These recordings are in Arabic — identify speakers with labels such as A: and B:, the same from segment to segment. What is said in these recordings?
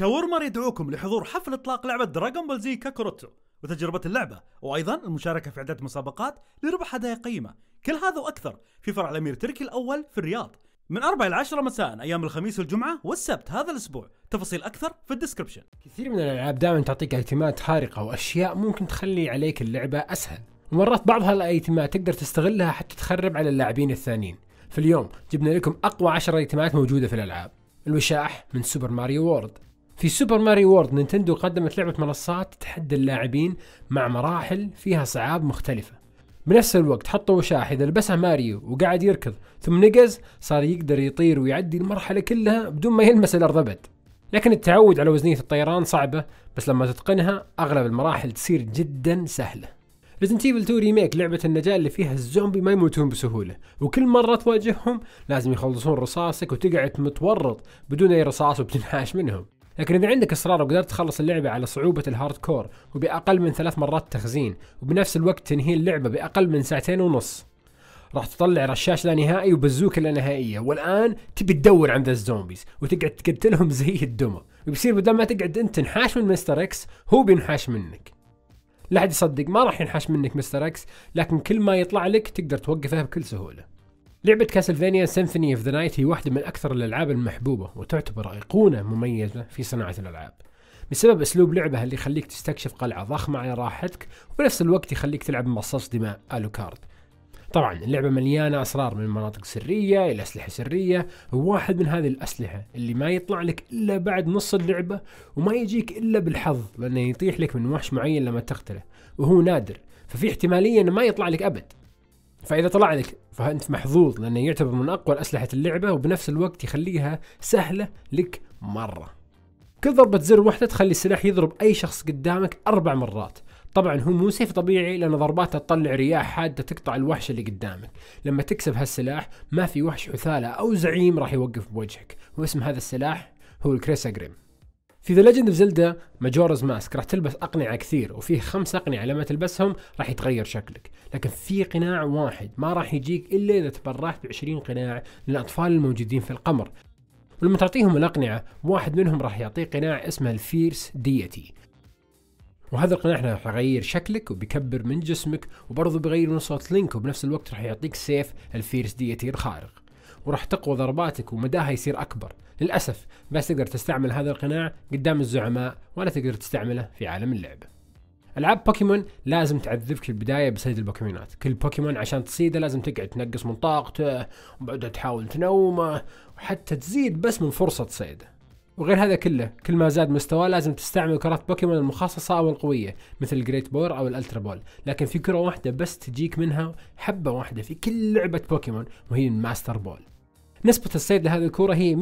A: شاورما يدعوكم لحضور حفل اطلاق لعبه دراغون بول زي كاكوروتو وتجربه اللعبه وايضا المشاركه في عده مسابقات لربح هدايا قيمه كل هذا واكثر في فرع الامير تركي الاول في الرياض من 4 إلى 10 مساء أيام الخميس والجمعة والسبت هذا الأسبوع تفاصيل أكثر في الديسكربشن كثير من الألعاب دائما تعطيك ايتمات خارقة وأشياء ممكن تخلي عليك اللعبة أسهل ومرات بعض هالايتمات تقدر تستغلها حتى تخرب على اللاعبين الثانيين في اليوم جبنا لكم أقوى 10 ايتمات موجودة في الألعاب الوشاح من سوبر ماريو وورد في سوبر ماريو وورد نينتندو قدمت لعبة منصات تتحدى اللاعبين مع مراحل فيها صعاب مختلفة بنفس الوقت حطوا وشاح إذا لبسه ماريو وقعد يركض ثم نقز صار يقدر يطير ويعدي المرحلة كلها بدون ما يلمس الأرض أبد لكن التعود على وزنية الطيران صعبة بس لما تتقنها أغلب المراحل تصير جدا سهلة ريزنت ايفل 2 ريميك لعبة النجاة اللي فيها الزومبي ما يموتون بسهولة، وكل مرة تواجههم لازم يخلصون رصاصك وتقعد متورط بدون أي رصاص وبتنحاش منهم. لكن اذا عندك اصرار وقدرت تخلص اللعبه على صعوبه الهارد كور وباقل من ثلاث مرات تخزين وبنفس الوقت تنهي اللعبه باقل من ساعتين ونص راح تطلع رشاش لا نهائي وبزوك لا نهائية والآن تبي تدور عند الزومبيز وتقعد تقتلهم زي الدمى وبيصير بدل ما تقعد أنت تنحاش من مستر إكس هو بينحاش منك لا حد يصدق ما راح ينحاش منك مستر إكس لكن كل ما يطلع لك تقدر توقفه بكل سهولة لعبة كاسلفينيا سيمفوني اوف ذا نايت هي واحدة من أكثر الألعاب المحبوبة وتعتبر أيقونة مميزة في صناعة الألعاب بسبب أسلوب لعبها اللي يخليك تستكشف قلعة ضخمة على راحتك وبنفس الوقت يخليك تلعب مصاص دماء ألوكارد طبعا اللعبة مليانة أسرار من مناطق سرية إلى أسلحة سرية وواحد من هذه الأسلحة اللي ما يطلع لك إلا بعد نص اللعبة وما يجيك إلا بالحظ لأنه يطيح لك من وحش معين لما تقتله وهو نادر ففي احتمالية أنه ما يطلع لك أبد فاذا طلع لك فانت محظوظ لانه يعتبر من اقوى اسلحه اللعبه وبنفس الوقت يخليها سهله لك مره كل ضربة زر واحدة تخلي السلاح يضرب أي شخص قدامك أربع مرات طبعا هو مو سيف طبيعي لأن ضرباته تطلع رياح حادة تقطع الوحش اللي قدامك لما تكسب هالسلاح ما في وحش حثالة أو زعيم راح يوقف بوجهك واسم هذا السلاح هو الكريسا جريم في ذا ليجند اوف زلدا ماجورز ماسك راح تلبس اقنعه كثير وفيه خمس اقنعه لما تلبسهم راح يتغير شكلك، لكن في قناع واحد ما راح يجيك الا اذا تبرعت ب 20 قناع للاطفال الموجودين في القمر. ولما تعطيهم الاقنعه واحد منهم راح يعطيك قناع اسمه الفيرس ديتي. وهذا القناع راح يغير شكلك وبيكبر من جسمك وبرضه بيغير من صوت لينك وبنفس الوقت راح يعطيك سيف الفيرس ديتي الخارق. وراح تقوى ضرباتك ومداها يصير اكبر للاسف ما تقدر تستعمل هذا القناع قدام الزعماء ولا تقدر تستعمله في عالم اللعبه العاب بوكيمون لازم تعذبك في البدايه بصيد البوكيمونات، كل بوكيمون عشان تصيده لازم تقعد تنقص من طاقته، وبعدها تحاول تنومه، وحتى تزيد بس من فرصه صيده. وغير هذا كله كل ما زاد مستواه لازم تستعمل كرات بوكيمون المخصصة أو القوية مثل الجريت بور أو الألترا بول لكن في كرة واحدة بس تجيك منها حبة واحدة في كل لعبة بوكيمون وهي الماستر بول نسبة الصيد لهذه الكرة هي 100%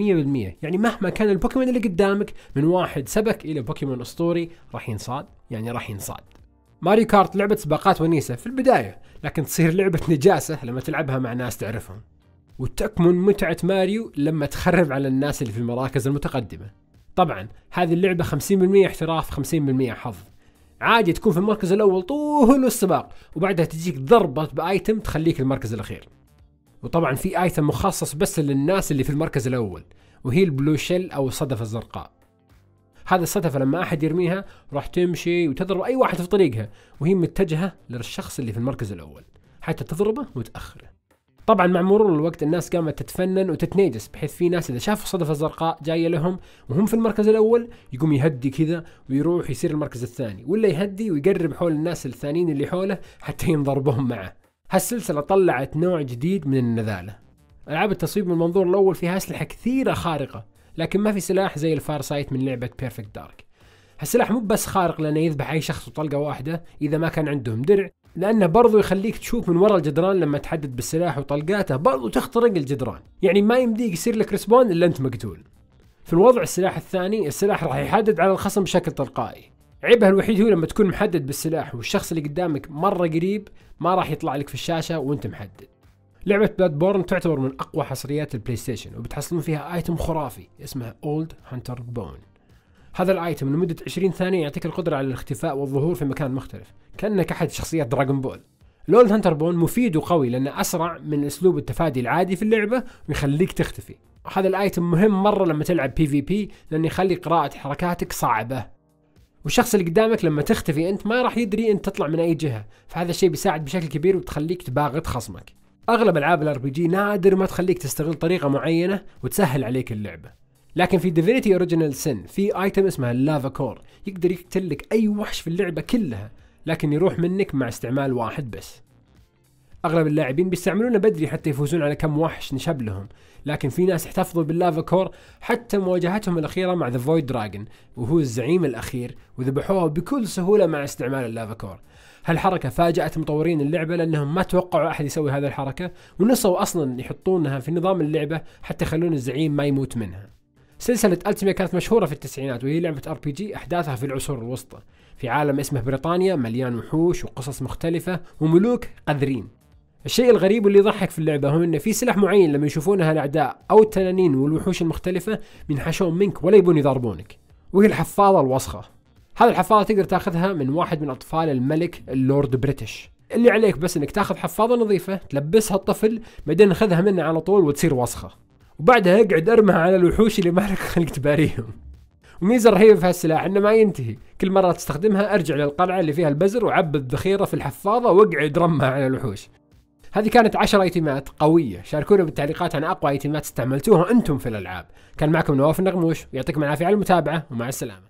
A: يعني مهما كان البوكيمون اللي قدامك من واحد سبك إلى بوكيمون أسطوري راح ينصاد يعني راح ينصاد ماريو كارت لعبة سباقات ونيسة في البداية لكن تصير لعبة نجاسة لما تلعبها مع ناس تعرفهم وتكمن متعة ماريو لما تخرب على الناس اللي في المراكز المتقدمة طبعا هذه اللعبة 50% احتراف 50% حظ عادي تكون في المركز الأول طول السباق وبعدها تجيك ضربة بآيتم تخليك المركز الأخير وطبعا في آيتم مخصص بس للناس اللي في المركز الأول وهي البلو شيل أو الصدفة الزرقاء هذا الصدفة لما أحد يرميها راح تمشي وتضرب أي واحد في طريقها وهي متجهة للشخص اللي في المركز الأول حتى تضربه متأخر طبعا مع مرور الوقت الناس قامت تتفنن وتتنيجس بحيث في ناس اذا شافوا الصدفه الزرقاء جايه لهم وهم في المركز الاول يقوم يهدي كذا ويروح يصير المركز الثاني ولا يهدي ويقرب حول الناس الثانيين اللي حوله حتى ينضربهم معه هالسلسله طلعت نوع جديد من النذاله العاب التصويب من المنظور الاول فيها اسلحه كثيره خارقه لكن ما في سلاح زي الفار سايت من لعبه بيرفكت دارك هالسلاح مو بس خارق لانه يذبح اي شخص بطلقه واحده اذا ما كان عندهم درع لانه برضو يخليك تشوف من ورا الجدران لما تحدد بالسلاح وطلقاته برضو تخترق الجدران يعني ما يمديك يصير لك ريسبون الا انت مقتول في الوضع السلاح الثاني السلاح راح يحدد على الخصم بشكل تلقائي عيبها الوحيد هو لما تكون محدد بالسلاح والشخص اللي قدامك مرة قريب ما راح يطلع لك في الشاشة وانت محدد لعبة بلاد بورن تعتبر من أقوى حصريات البلاي ستيشن وبتحصلون فيها آيتم خرافي اسمه أولد هانتر بون هذا الايتم لمده 20 ثانيه يعطيك القدره على الاختفاء والظهور في مكان مختلف كانك احد شخصيات دراغون بول لول هانتر بون مفيد وقوي لانه اسرع من اسلوب التفادي العادي في اللعبه ويخليك تختفي هذا الايتم مهم مره لما تلعب بي في بي لانه يخلي قراءه حركاتك صعبه والشخص اللي قدامك لما تختفي انت ما راح يدري انت تطلع من اي جهه فهذا الشيء بيساعد بشكل كبير وتخليك تباغت خصمك اغلب العاب الار بي جي نادر ما تخليك تستغل طريقه معينه وتسهل عليك اللعبه لكن في ديفينيتي اوريجينال سن في ايتم اسمها اللافا كور يقدر يقتل لك اي وحش في اللعبه كلها لكن يروح منك مع استعمال واحد بس اغلب اللاعبين بيستعملونه بدري حتى يفوزون على كم وحش نشب لهم لكن في ناس احتفظوا باللافا كور حتى مواجهتهم الاخيره مع ذا فويد دراجون وهو الزعيم الاخير وذبحوه بكل سهوله مع استعمال اللافا كور هالحركة فاجأت مطورين اللعبة لأنهم ما توقعوا أحد يسوي هذه الحركة ونصوا أصلا يحطونها في نظام اللعبة حتى يخلون الزعيم ما يموت منها سلسلة التيميا كانت مشهورة في التسعينات وهي لعبة ار بي جي احداثها في العصور الوسطى في عالم اسمه بريطانيا مليان وحوش وقصص مختلفة وملوك قذرين الشيء الغريب واللي يضحك في اللعبة هو انه في سلاح معين لما يشوفونها الاعداء او التنانين والوحوش المختلفة بينحشون منك ولا يبون يضربونك وهي الحفاضة الوسخة هذه الحفاضة تقدر تاخذها من واحد من اطفال الملك اللورد بريتش اللي عليك بس انك تاخذ حفاضة نظيفة تلبسها الطفل بعدين خذها منه على طول وتصير وسخة وبعدها اقعد ارمها على الوحوش اللي ما لك خلق تباريهم وميزه رهيبه في هالسلاح انه ما ينتهي كل مره تستخدمها ارجع للقلعه اللي فيها البزر وعب الذخيره في الحفاضه واقعد رمها على الوحوش هذه كانت 10 ايتمات قوية، شاركونا بالتعليقات عن أقوى ايتمات استعملتوها أنتم في الألعاب، كان معكم نواف النغموش، يعطيكم العافية على المتابعة ومع السلامة.